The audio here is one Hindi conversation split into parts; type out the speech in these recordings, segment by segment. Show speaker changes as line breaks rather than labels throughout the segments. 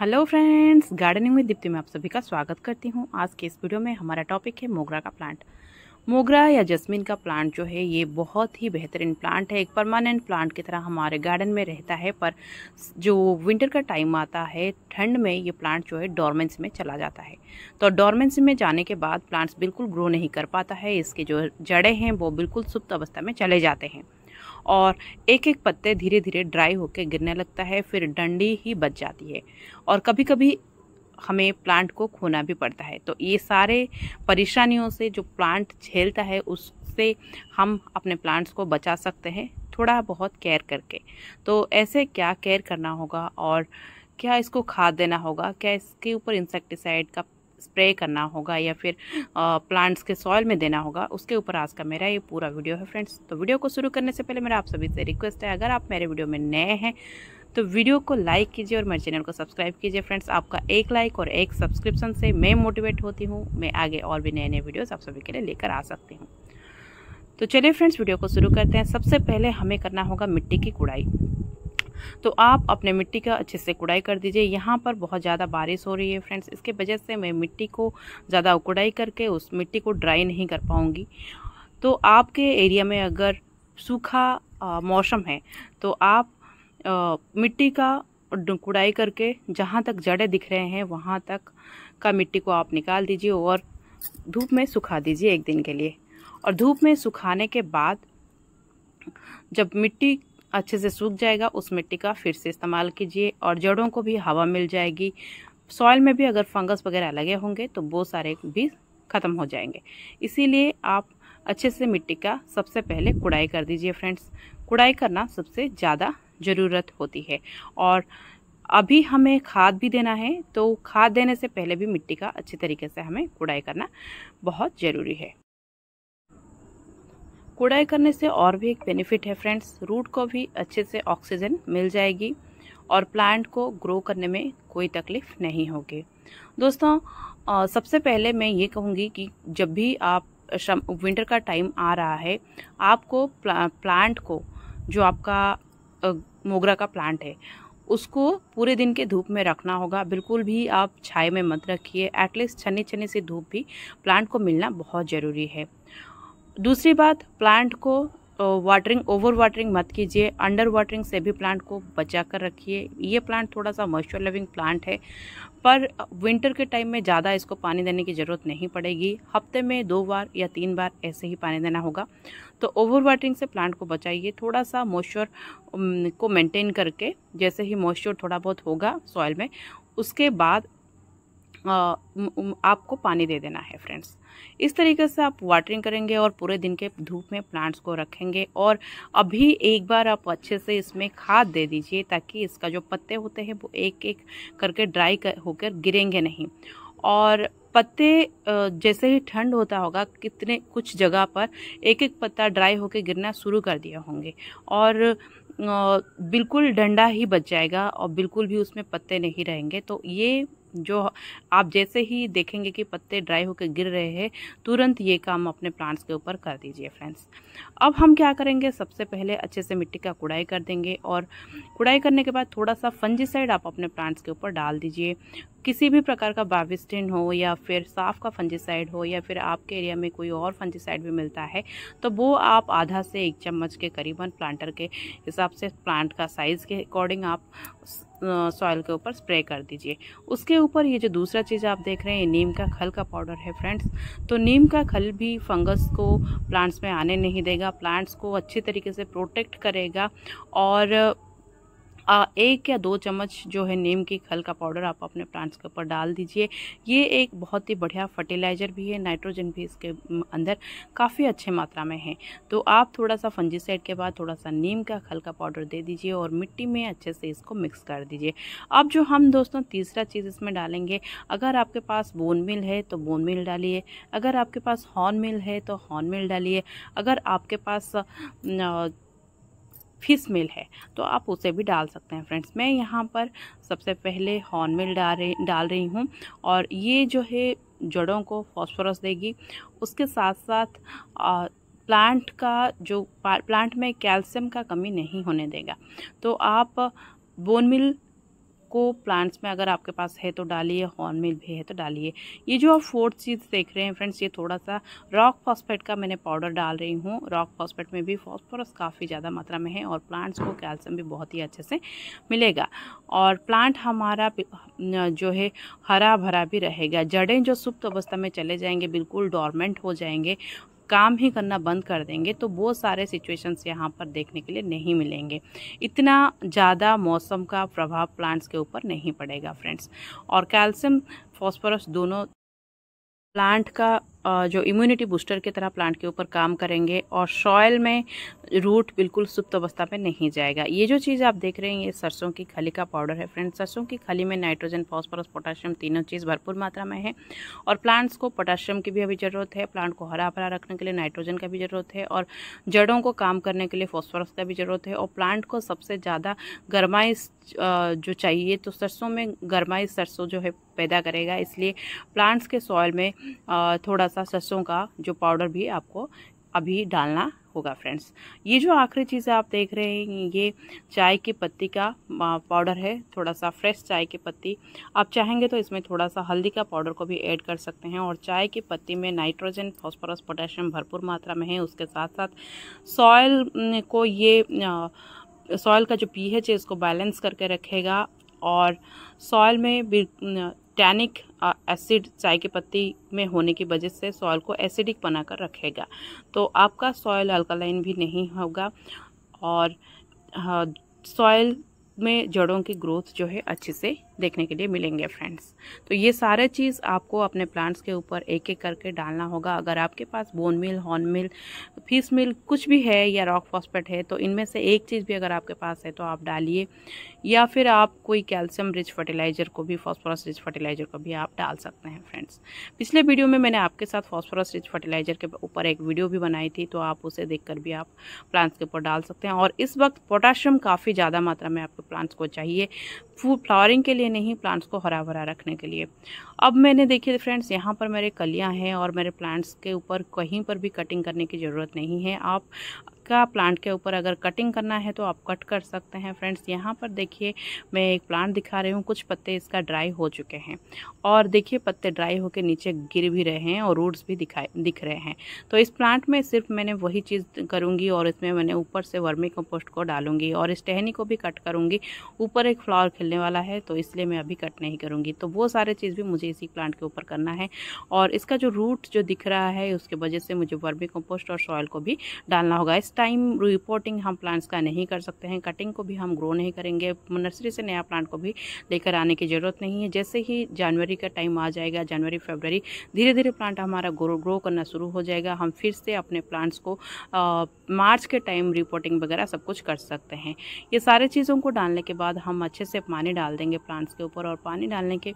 हेलो फ्रेंड्स गार्डनिंग में दीप्ति में आप सभी का स्वागत करती हूँ आज के इस वीडियो में हमारा टॉपिक है मोगरा का प्लांट मोगरा या जस्मिन का प्लांट जो है ये बहुत ही बेहतरीन प्लांट है एक परमानेंट प्लांट की तरह हमारे गार्डन में रहता है पर जो विंटर का टाइम आता है ठंड में ये प्लांट जो है डॉर्मेंस में चला जाता है तो डॉर्मेंस में जाने के बाद प्लांट्स बिल्कुल ग्रो नहीं कर पाता है इसके जो जड़ें हैं वो बिल्कुल सुप्त अवस्था में चले जाते हैं और एक एक पत्ते धीरे धीरे ड्राई होकर गिरने लगता है फिर डंडी ही बच जाती है और कभी कभी हमें प्लांट को खोना भी पड़ता है तो ये सारे परेशानियों से जो प्लांट झेलता है उससे हम अपने प्लांट्स को बचा सकते हैं थोड़ा बहुत केयर करके तो ऐसे क्या केयर करना होगा और क्या इसको खाद देना होगा क्या इसके ऊपर इंसेक्टिसाइड का स्प्रे करना होगा या फिर प्लांट्स के सॉयल में देना होगा उसके ऊपर आज का मेरा ये पूरा वीडियो है फ्रेंड्स तो वीडियो को शुरू करने से पहले मेरा आप सभी से रिक्वेस्ट है अगर आप मेरे वीडियो में नए हैं तो वीडियो को लाइक कीजिए और मेरे चैनल को सब्सक्राइब कीजिए फ्रेंड्स आपका एक लाइक और एक सब्सक्रिप्शन से मैं मोटिवेट होती हूँ मैं आगे और भी नए नए वीडियोज आप सभी के लिए लेकर आ सकती हूँ तो चलिए फ्रेंड्स वीडियो को शुरू करते हैं सबसे पहले हमें करना होगा मिट्टी की कुड़ाई तो आप अपने मिट्टी का अच्छे से कुड़ाई कर दीजिए यहाँ पर बहुत ज़्यादा बारिश हो रही है फ्रेंड्स इसके वजह से मैं मिट्टी को ज़्यादा कुड़ाई करके उस मिट्टी को ड्राई नहीं कर पाऊँगी तो आपके एरिया में अगर सूखा मौसम है तो आप आ, मिट्टी का कुड़ाई करके जहाँ तक जड़े दिख रहे हैं वहाँ तक का मिट्टी को आप निकाल दीजिए और धूप में सुखा दीजिए एक दिन के लिए और धूप में सुखाने के बाद जब मिट्टी अच्छे से सूख जाएगा उस मिट्टी का फिर से इस्तेमाल कीजिए और जड़ों को भी हवा मिल जाएगी सॉइल में भी अगर फंगस वगैरह लगे होंगे तो वो सारे भी ख़त्म हो जाएंगे इसीलिए आप अच्छे से मिट्टी का सबसे पहले कुड़ाई कर दीजिए फ्रेंड्स कुड़ाई करना सबसे ज़्यादा ज़रूरत होती है और अभी हमें खाद भी देना है तो खाद देने से पहले भी मिट्टी का अच्छे तरीके से हमें कुड़ाई करना बहुत ज़रूरी है कुड़ाई करने से और भी एक बेनिफिट है फ्रेंड्स रूट को भी अच्छे से ऑक्सीजन मिल जाएगी और प्लांट को ग्रो करने में कोई तकलीफ नहीं होगी दोस्तों आ, सबसे पहले मैं ये कहूँगी कि जब भी आप विंटर का टाइम आ रहा है आपको प्ला, प्लांट को जो आपका आ, मोगरा का प्लांट है उसको पूरे दिन के धूप में रखना होगा बिल्कुल भी आप छाए में मत रखिए एटलीस्ट छन्नी छन्नी से धूप भी प्लांट को मिलना बहुत ज़रूरी है दूसरी बात प्लांट को वाटरिंग ओवर वाटरिंग मत कीजिए अंडर वाटरिंग से भी प्लांट को बचा कर रखिए ये प्लांट थोड़ा सा मॉइस्चर लविंग प्लांट है पर विंटर के टाइम में ज़्यादा इसको पानी देने की ज़रूरत नहीं पड़ेगी हफ्ते में दो बार या तीन बार ऐसे ही पानी देना होगा तो ओवर वाटरिंग से प्लांट को बचाइए थोड़ा सा मॉइस्चर को मेंटेन करके जैसे ही मॉइस्चर थोड़ा बहुत होगा सॉइल में उसके बाद आपको पानी दे देना है फ्रेंड्स इस तरीके से आप वाटरिंग करेंगे और पूरे दिन के धूप में प्लांट्स को रखेंगे और अभी एक बार आप अच्छे से इसमें खाद दे दीजिए ताकि इसका जो पत्ते होते हैं वो एक एक करके ड्राई कर, होकर गिरेंगे नहीं और पत्ते जैसे ही ठंड होता होगा कितने कुछ जगह पर एक एक पत्ता ड्राई होकर गिरना शुरू कर दिए होंगे और बिल्कुल डंडा ही बच जाएगा और बिल्कुल भी उसमें पत्ते नहीं रहेंगे तो ये जो आप जैसे ही देखेंगे कि पत्ते ड्राई होकर गिर रहे हैं तुरंत ये काम अपने प्लांट्स के ऊपर कर दीजिए फ्रेंड्स अब हम क्या करेंगे सबसे पहले अच्छे से मिट्टी का कुड़ाई कर देंगे और कुड़ाई करने के बाद थोड़ा सा फंजीसाइड आप अपने प्लांट्स के ऊपर डाल दीजिए किसी भी प्रकार का बाविस्टिन हो या फिर साफ का फंजीसाइड हो या फिर आपके एरिया में कोई और फंजीसाइड भी मिलता है तो वो आप आधा से एक चम्मच के करीबन प्लांटर के हिसाब से प्लांट का साइज़ के अकॉर्डिंग आप सॉइल के ऊपर स्प्रे कर दीजिए उसके ऊपर ये जो दूसरा चीज़ आप देख रहे हैं नीम का खल का पाउडर है फ्रेंड्स तो नीम का खल भी फंगस को प्लांट्स में आने नहीं देगा प्लांट्स को अच्छे तरीके से प्रोटेक्ट करेगा और आ, एक या दो चम्मच जो है नीम की खल का पाउडर आप अपने प्लांट्स के ऊपर डाल दीजिए ये एक बहुत ही बढ़िया फर्टिलाइज़र भी है नाइट्रोजन भी इसके अंदर काफ़ी अच्छे मात्रा में है तो आप थोड़ा सा फंजीसाइड के बाद थोड़ा सा नीम का खल का पाउडर दे दीजिए और मिट्टी में अच्छे से इसको मिक्स कर दीजिए अब जो हम दोस्तों तीसरा चीज़ इसमें डालेंगे अगर आपके पास बोन मिल है तो बोन मिल डालिए अगर आपके पास हॉर्न मिल है तो हॉर्न मिल डालिए अगर आपके पास न, फिश मेल है तो आप उसे भी डाल सकते हैं फ्रेंड्स मैं यहाँ पर सबसे पहले हॉर्न मेल डाल रही डाल रही हूँ और ये जो है जड़ों को फॉस्फोरस देगी उसके साथ साथ आ, प्लांट का जो प्लांट में कैल्शियम का कमी नहीं होने देगा तो आप बोन मिल आपको प्लांट्स में अगर आपके पास है तो डालिए हॉर्न मिल भी है तो डालिए ये जो आप फोर्थ चीज़ देख रहे हैं फ्रेंड्स ये थोड़ा सा रॉक फॉस्फेट का मैंने पाउडर डाल रही हूँ रॉक फॉस्फेट में भी फॉस्फोरस काफ़ी ज़्यादा मात्रा में है और प्लांट्स को कैल्शियम भी बहुत ही अच्छे से मिलेगा और प्लांट हमारा जो है हरा भरा भी रहेगा जड़ें जो सुप्त अवस्था में चले जाएंगे बिल्कुल डॉर्मेंट हो जाएंगे काम ही करना बंद कर देंगे तो वो सारे सिचुएशंस यहाँ पर देखने के लिए नहीं मिलेंगे इतना ज़्यादा मौसम का प्रभाव प्लांट्स के ऊपर नहीं पड़ेगा फ्रेंड्स और कैल्शियम फॉस्फोरस दोनों प्लांट का जो इम्यूनिटी बूस्टर की तरह प्लांट के ऊपर काम करेंगे और सॉयल में रूट बिल्कुल सुप्त अवस्था में नहीं जाएगा ये जो चीज़ आप देख रहे हैं ये सरसों की खली का पाउडर है फ्रेंड्स सरसों की खली में नाइट्रोजन फॉस्फोरस पोटाशियम तीनों चीज़ भरपूर मात्रा में है और प्लांट्स को पोटाशियम की भी अभी ज़रूरत है प्लांट को हरा भरा रखने के लिए नाइट्रोजन का भी ज़रूरत है और जड़ों को काम करने के लिए फॉस्फोरस का भी ज़रूरत है और प्लांट को सबसे ज़्यादा गर्माइश जो चाहिए तो सरसों में गर्माइश सरसों जो है पैदा करेगा इसलिए प्लांट्स के सॉयल में थोड़ा थोड़ा सा सरसों का जो पाउडर भी आपको अभी डालना होगा फ्रेंड्स ये जो आखिरी चीज़ आप देख रहे हैं ये चाय की पत्ती का पाउडर है थोड़ा सा फ्रेश चाय की पत्ती आप चाहेंगे तो इसमें थोड़ा सा हल्दी का पाउडर को भी ऐड कर सकते हैं और चाय की पत्ती में नाइट्रोजन फॉस्फोरस पोटेशियम भरपूर मात्रा में है उसके साथ साथ सॉयल को ये सॉयल का जो पी है इसको बैलेंस करके रखेगा और सॉयल में टैनिक एसिड चाय की पत्ती में होने की वजह से सॉयल को एसिडिक बनाकर रखेगा तो आपका सॉयल अल्कालाइन भी नहीं होगा और सॉयल में जड़ों की ग्रोथ जो है अच्छे से देखने के लिए मिलेंगे फ्रेंड्स तो ये सारे चीज़ आपको अपने प्लांट्स के ऊपर एक एक करके डालना होगा अगर आपके पास bone meal horn meal fish meal कुछ भी है या रॉक फॉस्पेट है तो इनमें से एक चीज़ भी अगर आपके पास है तो आप डालिए या फिर आप कोई कैल्शियम रिच फर्टिलाइज़र को भी फॉस्फोरस रिच फर्टिलाइज़र को भी आप डाल सकते हैं फ्रेंड्स पिछले वीडियो में मैंने आपके साथ फॉस्फोरस रिच फर्टिलाइज़र के ऊपर एक वीडियो भी बनाई थी तो आप उसे देखकर भी आप प्लांट्स के ऊपर डाल सकते हैं और इस वक्त पोटाशियम काफ़ी ज़्यादा मात्रा में आपके प्लांट्स को चाहिए फूल फ्लावरिंग के लिए नहीं प्लांट्स को हरा भरा रखने के लिए अब मैंने देखिए फ्रेंड्स यहाँ पर मेरे कलियाँ हैं और मेरे प्लांट्स के ऊपर कहीं पर भी कटिंग करने की ज़रूरत नहीं है आप का प्लांट के ऊपर अगर कटिंग करना है तो आप कट कर सकते हैं फ्रेंड्स यहाँ पर देखिए मैं एक प्लांट दिखा रही हूँ कुछ पत्ते इसका ड्राई हो चुके हैं और देखिए पत्ते ड्राई होकर नीचे गिर भी रहे हैं और रूट्स भी दिखाई दिख रहे हैं तो इस प्लांट में सिर्फ मैंने वही चीज़ करूँगी और इसमें मैंने ऊपर से वर्मी कंपोस्ट को डालूंगी और इस टहनी को भी कट करूँगी ऊपर एक फ्लावर खिलने वाला है तो इसलिए मैं अभी कट नहीं करूँगी तो वो सारे चीज़ भी मुझे इसी प्लांट के ऊपर करना है और इसका जो रूट जो दिख रहा है उसके वजह से मुझे वर्मी कंपोस्ट और सॉयल को भी डालना होगा इस टाइम रिपोर्टिंग हम प्लांट्स का नहीं कर सकते हैं कटिंग को भी हम ग्रो नहीं करेंगे नर्सरी से नया प्लांट को भी लेकर आने की ज़रूरत नहीं है जैसे ही जनवरी का टाइम आ जाएगा जनवरी फेबररी धीरे धीरे प्लांट हमारा ग्रो ग्रो करना शुरू हो जाएगा हम फिर से अपने प्लांट्स को आ, मार्च के टाइम रिपोर्टिंग वगैरह सब कुछ कर सकते हैं ये सारे चीज़ों को डालने के बाद हम अच्छे से पानी डाल देंगे प्लांट्स के ऊपर और पानी डालने के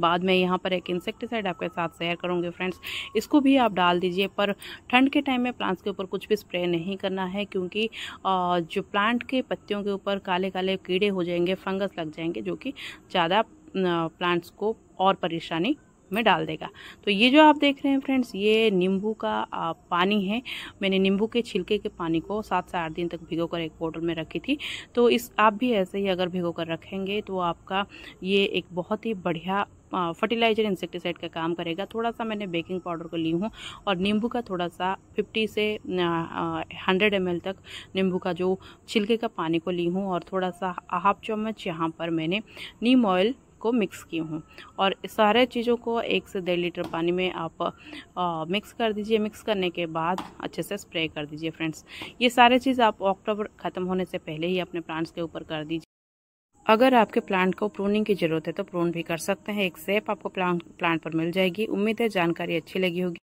बाद में यहाँ पर एक इंसेक्टिसाइड आपके साथ शेयर करूँगी फ्रेंड्स इसको भी आप डाल दीजिए पर ठंड के टाइम में प्लांट्स के ऊपर कुछ भी स्प्रे नहीं करना है क्योंकि जो प्लांट के पत्तियों के ऊपर काले काले कीड़े हो जाएंगे फंगस लग जाएंगे जो कि ज़्यादा प्लांट्स को और परेशानी में डाल देगा तो ये जो आप देख रहे हैं फ्रेंड्स ये नींबू का पानी है मैंने नींबू के छिलके के पानी को सात से आठ दिन तक भिगो कर एक बोतल में रखी थी तो इस आप भी ऐसे ही अगर भिगो कर रखेंगे तो आपका ये एक बहुत ही बढ़िया फर्टिलाइजर इंसेक्टिसाइड का काम करेगा थोड़ा सा मैंने बेकिंग पाउडर को ली हूँ और नींबू का थोड़ा सा फिफ्टी से हंड्रेड एम तक नींबू का जो छिलके का पानी को ली हूँ और थोड़ा सा हाफ चम्मच यहाँ पर मैंने नीम ऑयल को मिक्स की हूँ और सारे चीज़ों को एक से डेढ़ लीटर पानी में आप आ, मिक्स कर दीजिए मिक्स करने के बाद अच्छे से स्प्रे कर दीजिए फ्रेंड्स ये सारे चीज़ आप अक्टूबर ख़त्म होने से पहले ही अपने प्लांट्स के ऊपर कर दीजिए अगर आपके प्लांट को प्रोनिंग की जरूरत है तो प्रोन भी कर सकते हैं एक सेप आपको प्लांट प्लांट पर मिल जाएगी उम्मीद है जानकारी अच्छी लगी होगी